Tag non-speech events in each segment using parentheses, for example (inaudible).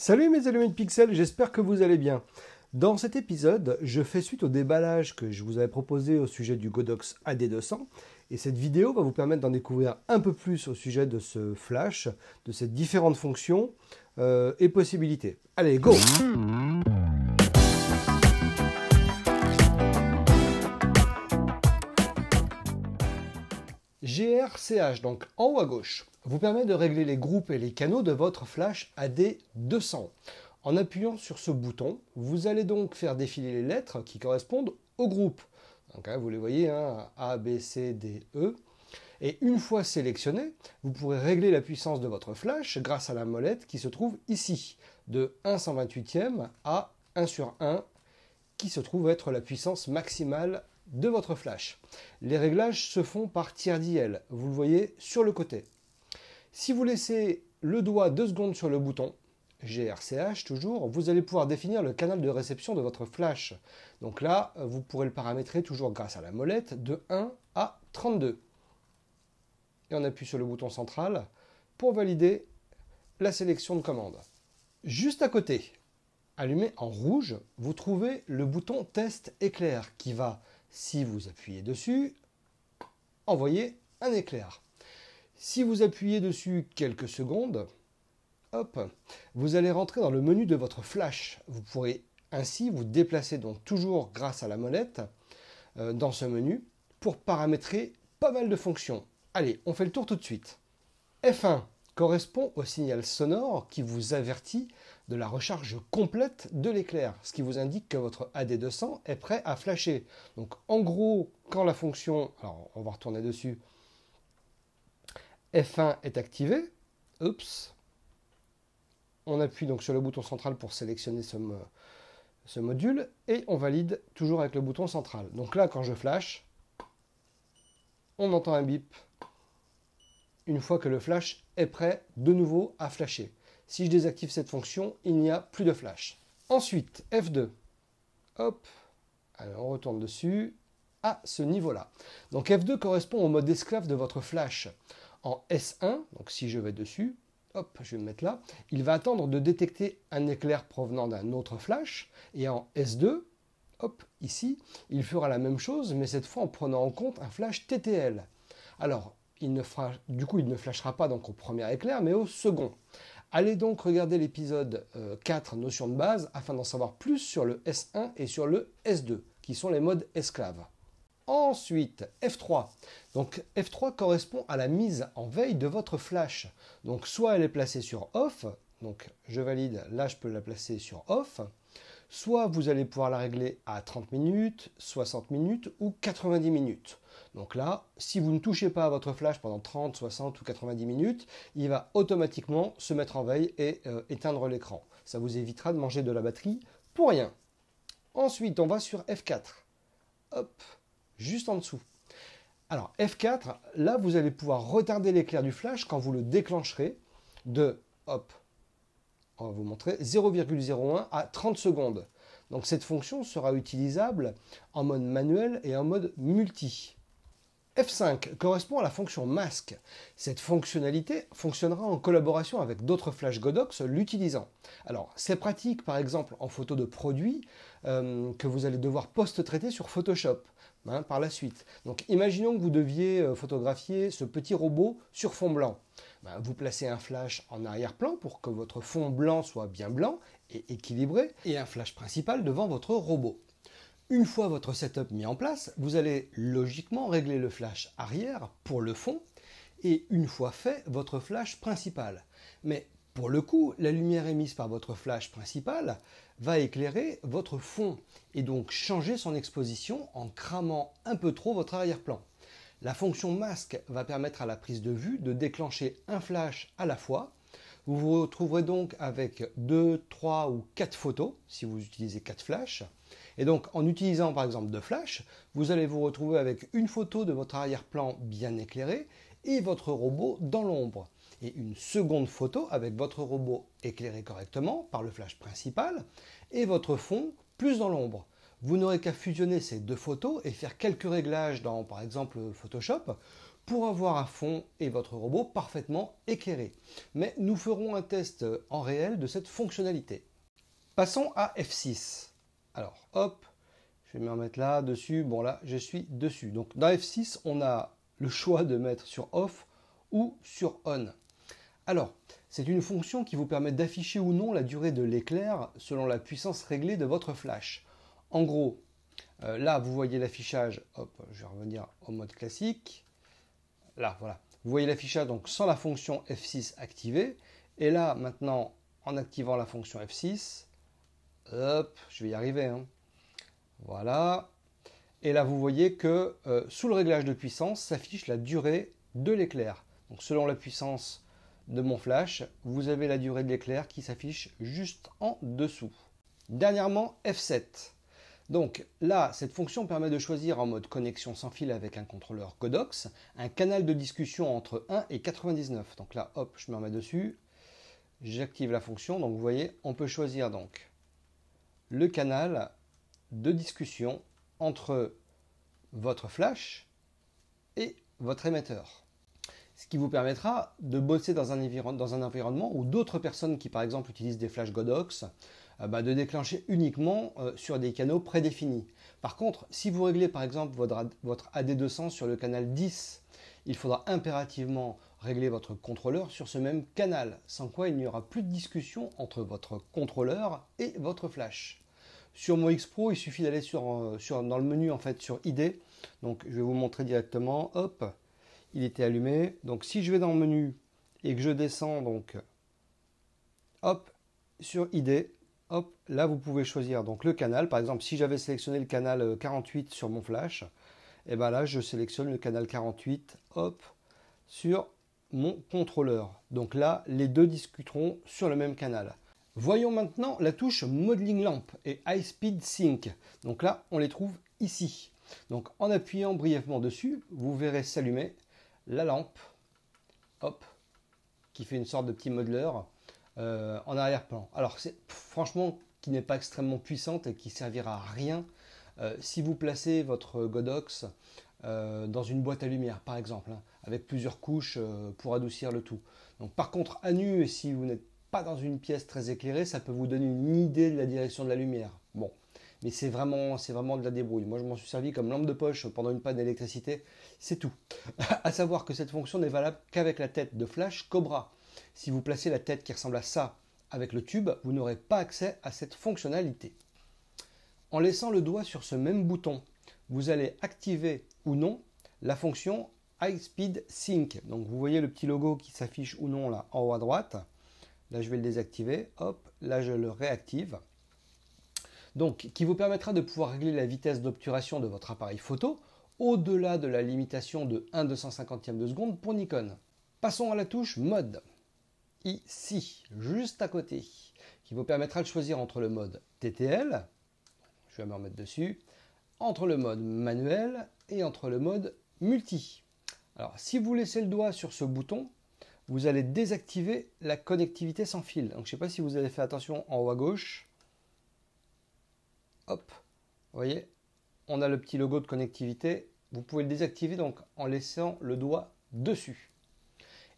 Salut mes amis de Pixel, j'espère que vous allez bien. Dans cet épisode, je fais suite au déballage que je vous avais proposé au sujet du Godox AD200 et cette vidéo va vous permettre d'en découvrir un peu plus au sujet de ce flash, de ses différentes fonctions euh, et possibilités. Allez, go GRCH, donc en haut à gauche vous permet de régler les groupes et les canaux de votre flash AD200. En appuyant sur ce bouton, vous allez donc faire défiler les lettres qui correspondent au groupe. Donc, hein, vous les voyez, hein, A, B, C, D, E. Et une fois sélectionné, vous pourrez régler la puissance de votre flash grâce à la molette qui se trouve ici, de 1 128 e à 1 sur 1, qui se trouve être la puissance maximale de votre flash. Les réglages se font par tiers d'IL, vous le voyez sur le côté. Si vous laissez le doigt deux secondes sur le bouton, GRCH toujours, vous allez pouvoir définir le canal de réception de votre flash. Donc là, vous pourrez le paramétrer toujours grâce à la molette de 1 à 32. Et on appuie sur le bouton central pour valider la sélection de commande. Juste à côté, allumé en rouge, vous trouvez le bouton test éclair qui va, si vous appuyez dessus, envoyer un éclair. Si vous appuyez dessus quelques secondes, hop, vous allez rentrer dans le menu de votre flash. Vous pourrez ainsi vous déplacer donc toujours grâce à la molette euh, dans ce menu pour paramétrer pas mal de fonctions. Allez, on fait le tour tout de suite. F1 correspond au signal sonore qui vous avertit de la recharge complète de l'éclair, ce qui vous indique que votre AD200 est prêt à flasher. Donc en gros, quand la fonction, alors on va retourner dessus, F1 est activé. Oups. On appuie donc sur le bouton central pour sélectionner ce, module et on valide toujours avec le bouton central. Donc là, quand je flash, on entend un bip une fois que le flash est prêt de nouveau à flasher. Si je désactive cette fonction, il n'y a plus de flash. Ensuite, F2. Hop, on retourne dessus à ce niveau-là. Donc F2 correspond au mode esclave de votre flash en S1, donc si je vais dessus, hop, je vais me mettre là, il va attendre de détecter un éclair provenant d'un autre flash, et en S2, hop, ici, il fera la même chose, mais cette fois en prenant en compte un flash TTL. Alors, il ne fera, du coup, il ne flashera pas donc au premier éclair, mais au second. Allez donc regarder l'épisode 4 euh, Notions de base afin d'en savoir plus sur le S1 et sur le S2, qui sont les modes esclaves. Ensuite, F3. Donc F3 correspond à la mise en veille de votre flash. Donc soit elle est placée sur off, donc je valide, là je peux la placer sur off. Soit vous allez pouvoir la régler à 30 minutes, 60 minutes ou 90 minutes. Donc là, si vous ne touchez pas à votre flash pendant 30, 60 ou 90 minutes, il va automatiquement se mettre en veille et euh, éteindre l'écran. Ça vous évitera de manger de la batterie pour rien. Ensuite, on va sur F4. Hop, juste en dessous. Alors F4, là vous allez pouvoir retarder l'éclair du flash quand vous le déclencherez de, hop, on va vous montrer, 0,01 à 30 secondes. Donc cette fonction sera utilisable en mode manuel et en mode multi. F5 correspond à la fonction masque. Cette fonctionnalité fonctionnera en collaboration avec d'autres flash Godox l'utilisant. Alors, c'est pratique par exemple en photo de produits euh, que vous allez devoir post-traiter sur Photoshop. Hein, par la suite. Donc imaginons que vous deviez euh, photographier ce petit robot sur fond blanc. Ben, vous placez un flash en arrière-plan pour que votre fond blanc soit bien blanc et équilibré, et un flash principal devant votre robot. Une fois votre setup mis en place, vous allez logiquement régler le flash arrière pour le fond, et une fois fait, votre flash principal. Mais pour le coup, la lumière émise par votre flash principal va éclairer votre fond et donc changer son exposition en cramant un peu trop votre arrière-plan. La fonction masque va permettre à la prise de vue de déclencher un flash à la fois. Vous vous retrouverez donc avec 2, 3 ou 4 photos si vous utilisez 4 flashs. Et donc en utilisant par exemple deux flashs, vous allez vous retrouver avec une photo de votre arrière-plan bien éclairé et votre robot dans l'ombre et une seconde photo avec votre robot éclairé correctement par le flash principal et votre fond plus dans l'ombre. Vous n'aurez qu'à fusionner ces deux photos et faire quelques réglages dans par exemple Photoshop pour avoir un fond et votre robot parfaitement éclairé. Mais nous ferons un test en réel de cette fonctionnalité. Passons à F6. Alors hop, je vais me remettre là, dessus, bon là je suis dessus. Donc dans F6 on a le choix de mettre sur off ou sur on. Alors, c'est une fonction qui vous permet d'afficher ou non la durée de l'éclair selon la puissance réglée de votre flash. En gros, euh, là, vous voyez l'affichage, hop, je vais revenir au mode classique. Là, voilà. Vous voyez l'affichage donc sans la fonction F6 activée. Et là, maintenant, en activant la fonction F6, hop, je vais y arriver. Hein. Voilà. Et là, vous voyez que euh, sous le réglage de puissance s'affiche la durée de l'éclair. Donc, selon la puissance de mon flash, vous avez la durée de l'éclair qui s'affiche juste en dessous. Dernièrement, F7. Donc là, cette fonction permet de choisir en mode connexion sans fil avec un contrôleur Godox, un canal de discussion entre 1 et 99. Donc là, hop, je me remets dessus, j'active la fonction, donc vous voyez, on peut choisir donc le canal de discussion entre votre flash et votre émetteur ce qui vous permettra de bosser dans un, environnement où d'autres personnes qui par exemple utilisent des flash Godox, euh, bah, de déclencher uniquement euh, sur des canaux prédéfinis. Par contre, si vous réglez par exemple votre, AD200 sur le canal 10, il faudra impérativement régler votre contrôleur sur ce même canal, sans quoi il n'y aura plus de discussion entre votre contrôleur et votre flash. Sur mon Pro, il suffit d'aller euh, dans le menu en fait sur ID. Donc je vais vous montrer directement, hop, il était allumé. Donc si je vais dans le menu et que je descends, donc hop, sur ID, hop, là vous pouvez choisir donc le canal. Par exemple, si j'avais sélectionné le canal 48 euh, sur mon flash, et eh ben là je sélectionne le canal 48, hop, sur mon contrôleur. Donc là, les deux discuteront sur le même canal. Voyons maintenant la touche Modeling Lamp et High Speed Sync. Donc là, on les trouve ici. Donc en appuyant brièvement dessus, vous verrez s'allumer la lampe, hop, qui fait une sorte de petit modeleur euh, en arrière-plan. Alors c'est franchement qui n'est pas extrêmement puissante et qui servira à rien euh, si vous placez votre Godox euh, dans une boîte à lumière par exemple, hein, avec plusieurs couches pour adoucir le tout. par contre à nu, si vous n'êtes pas dans une pièce très éclairée, ça peut vous donner une idée de la direction de la lumière. Bon, mais c'est vraiment, c'est vraiment de la débrouille. Moi, je m'en suis servi comme lampe de poche pendant une panne d'électricité, c'est tout. (laughs) à savoir que cette fonction n'est valable qu'avec la tête de flash Cobra. Si vous placez la tête qui ressemble à ça avec le tube, vous n'aurez pas accès à cette fonctionnalité. En laissant le doigt sur ce même bouton, vous allez activer ou non la fonction High Speed Sync. Donc vous voyez le petit logo qui s'affiche ou non là en haut à droite. Là je vais le désactiver. Hop, là je le réactive donc qui vous permettra de pouvoir régler la vitesse d'obturation de votre appareil photo au-delà de la limitation de 1 250e de seconde pour Nikon. Passons à la touche mode. Ici, juste à côté, qui vous permettra de choisir entre le mode TTL, je vais me remettre dessus, entre le mode manuel et entre le mode multi. Alors si vous laissez le doigt sur ce bouton, vous allez désactiver la connectivité sans fil. Donc je ne sais pas si vous avez fait attention en haut à gauche, Hop, vous voyez, on a le petit logo de connectivité. Vous pouvez le désactiver donc en laissant le doigt dessus.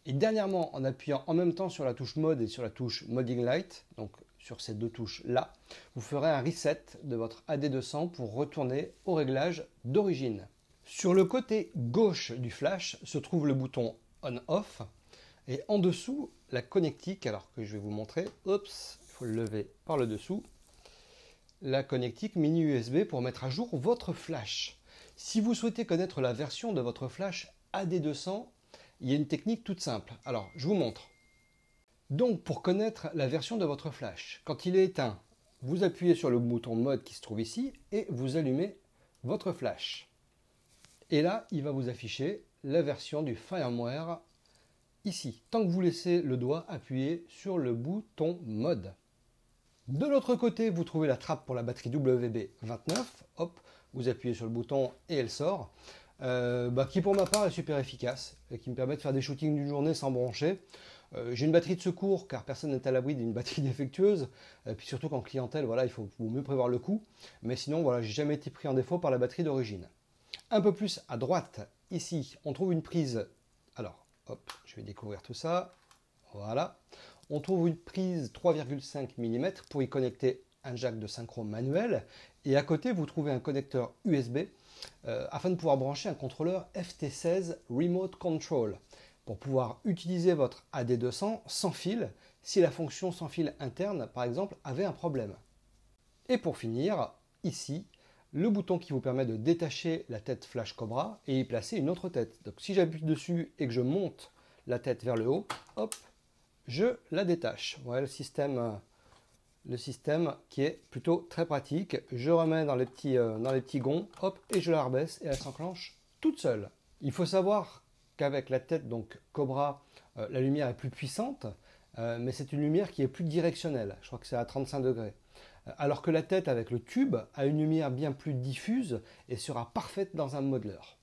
Et dernièrement, en appuyant en même temps sur la touche mode et sur la touche modding light, donc sur ces deux touches là, vous ferez un reset de votre AD200 pour retourner au réglage d'origine. Sur le côté gauche du flash se trouve le bouton on-off et en dessous la connectique, alors que je vais vous montrer, oups, il faut le lever par le dessous, la connectique mini USB pour mettre à jour votre flash. Si vous souhaitez connaître la version de votre flash AD200, il y a une technique toute simple. Alors, je vous montre. Donc, pour connaître la version de votre flash, quand il est éteint, vous appuyez sur le bouton mode qui se trouve ici et vous allumez votre flash. Et là, il va vous afficher la version du firmware ici, tant que vous laissez le doigt appuyer sur le bouton mode. De l'autre côté, vous trouvez la trappe pour la batterie WB29. Hop, vous appuyez sur le bouton et elle sort. Euh, bah, qui pour ma part est super efficace et qui me permet de faire des shootings d'une journée sans brancher. Euh, j'ai une batterie de secours car personne n'est à l'abri d'une batterie (laughs) défectueuse. Et puis surtout qu'en clientèle, voilà, il faut, mieux prévoir le coût. Mais sinon, voilà, n'ai jamais été pris en défaut par la batterie d'origine. Un peu plus à droite, ici, on trouve une prise. Alors, hop, je vais découvrir tout ça. Voilà on trouve une prise 3,5 mm pour y connecter un jack de synchro manuel et à côté vous trouvez un connecteur USB euh, afin de pouvoir brancher un contrôleur FT16 Remote Control pour pouvoir utiliser votre AD200 sans fil si la fonction sans fil interne par exemple avait un problème. Et pour finir, ici, le bouton qui vous permet de détacher la tête Flash Cobra et y placer une autre tête. Donc si j'appuie dessus et que je monte la tête vers le haut, hop, je la détache. Voilà le système, euh, le système qui est plutôt très pratique. Je remets dans les petits, euh, dans gonds, et je la rebaisse et elle s'enclenche toute seule. Il faut savoir qu'avec la tête donc Cobra, euh, la lumière est plus puissante, mais c'est une lumière qui est plus directionnelle. Je crois que c'est à 35 degrés. Alors que la tête avec le tube a une lumière bien plus diffuse et sera parfaite dans un modeleur.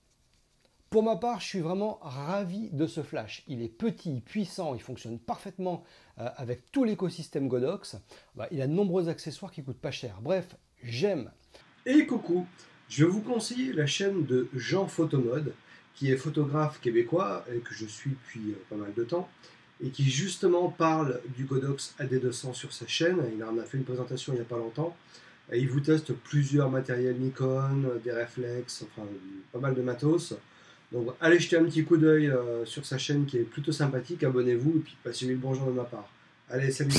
Pour ma part, je suis vraiment ravi de ce flash. Il est petit, puissant, il fonctionne parfaitement euh, avec tout l'écosystème Godox. Bah, il a de nombreux accessoires qui coûtent pas cher. Bref, j'aime. Et coucou, je vais vous conseiller la chaîne de Jean Photomode, qui est photographe québécois et que je suis depuis euh, pas mal de temps, et qui justement parle du Godox AD200 sur sa chaîne. Il en a fait une présentation il n'y a pas longtemps. il vous teste plusieurs matériels Nikon, des réflexes, enfin pas mal de matos. Donc allez jeter un petit coup d'œil euh, sur sa chaîne qui est plutôt sympathique, abonnez-vous et puis passez le bonjour de ma part. Allez, salut